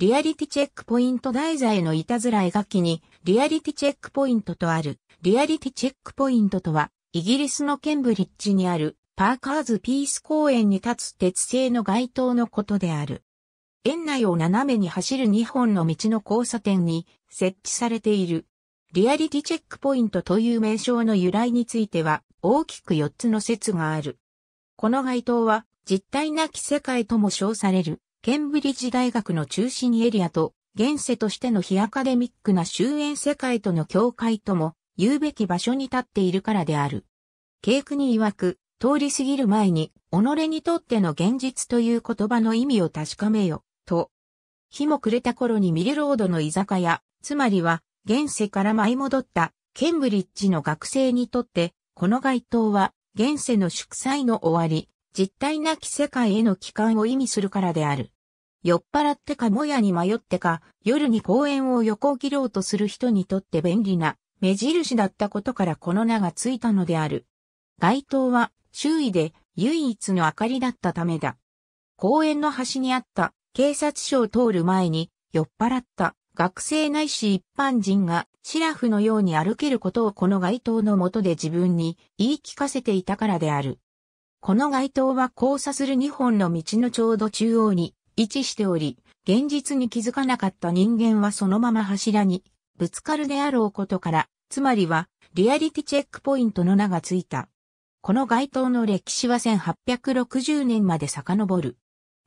リアリティチェックポイント題材のいたずら絵描きに、リアリティチェックポイントとある。リアリティチェックポイントとは、イギリスのケンブリッジにある、パーカーズピース公園に立つ鉄製の街灯のことである。園内を斜めに走る2本の道の交差点に設置されている。リアリティチェックポイントという名称の由来については、大きく4つの説がある。この街灯は、実体なき世界とも称される。ケンブリッジ大学の中心エリアと、現世としての非アカデミックな終焉世界との境界とも、言うべき場所に立っているからである。ケイクに曰く、通り過ぎる前に、己にとっての現実という言葉の意味を確かめよ、と。日も暮れた頃にミルロードの居酒屋、つまりは、現世から舞い戻った、ケンブリッジの学生にとって、この街灯は、現世の祝祭の終わり、実体なき世界への帰還を意味するからである。酔っ払ってかもやに迷ってか、夜に公園を横切ろうとする人にとって便利な目印だったことからこの名がついたのである。街灯は周囲で唯一の明かりだったためだ。公園の端にあった警察署を通る前に酔っ払った学生ないし一般人がシラフのように歩けることをこの街灯の下で自分に言い聞かせていたからである。この街灯は交差する2本の道のちょうど中央に位置しており、現実に気づかなかった人間はそのまま柱にぶつかるであろうことから、つまりはリアリティチェックポイントの名がついた。この街灯の歴史は1860年まで遡る。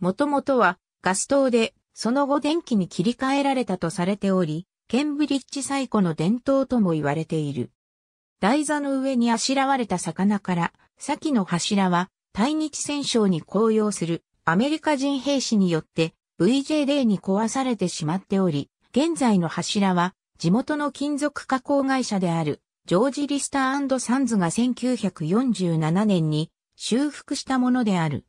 もともとはガス灯で、その後電気に切り替えられたとされており、ケンブリッジ最古の伝統とも言われている。台座の上にあしらわれた魚から、先の柱は、対日戦勝に高揚するアメリカ人兵士によって VJ0 に壊されてしまっており、現在の柱は地元の金属加工会社であるジョージ・リスターサンズが1947年に修復したものである。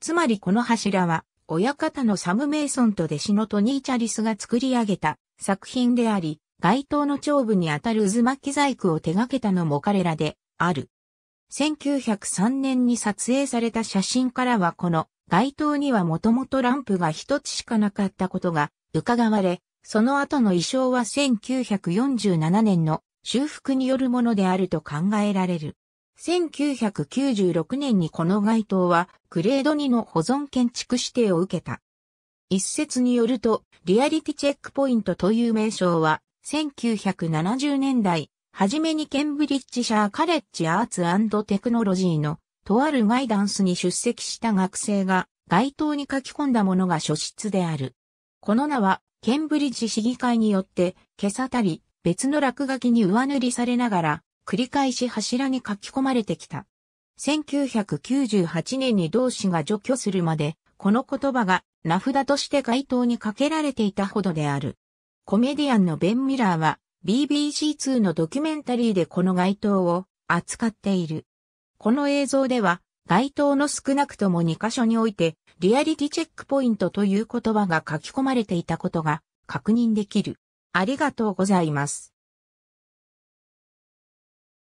つまりこの柱は、親方のサム・メイソンと弟子のトニー・チャリスが作り上げた作品であり、街灯の長部にあたる渦巻き細工を手掛けたのも彼らである。1903年に撮影された写真からはこの街灯にはもともとランプが一つしかなかったことが伺われ、その後の衣装は1947年の修復によるものであると考えられる。1996年にこの街灯はグレード2の保存建築指定を受けた。一説によると、リアリティチェックポイントという名称は、1970年代、はじめにケンブリッジシャーカレッジアーツテクノロジーのとあるガイダンスに出席した学生が街頭に書き込んだものが書室である。この名はケンブリッジ市議会によって消さたり別の落書きに上塗りされながら繰り返し柱に書き込まれてきた。1998年に同氏が除去するまでこの言葉が名札として街頭にかけられていたほどである。コメディアンのベン・ミラーは BBC2 のドキュメンタリーでこの街灯を扱っている。この映像では、街灯の少なくとも2箇所において、リアリティチェックポイントという言葉が書き込まれていたことが確認できる。ありがとうございます。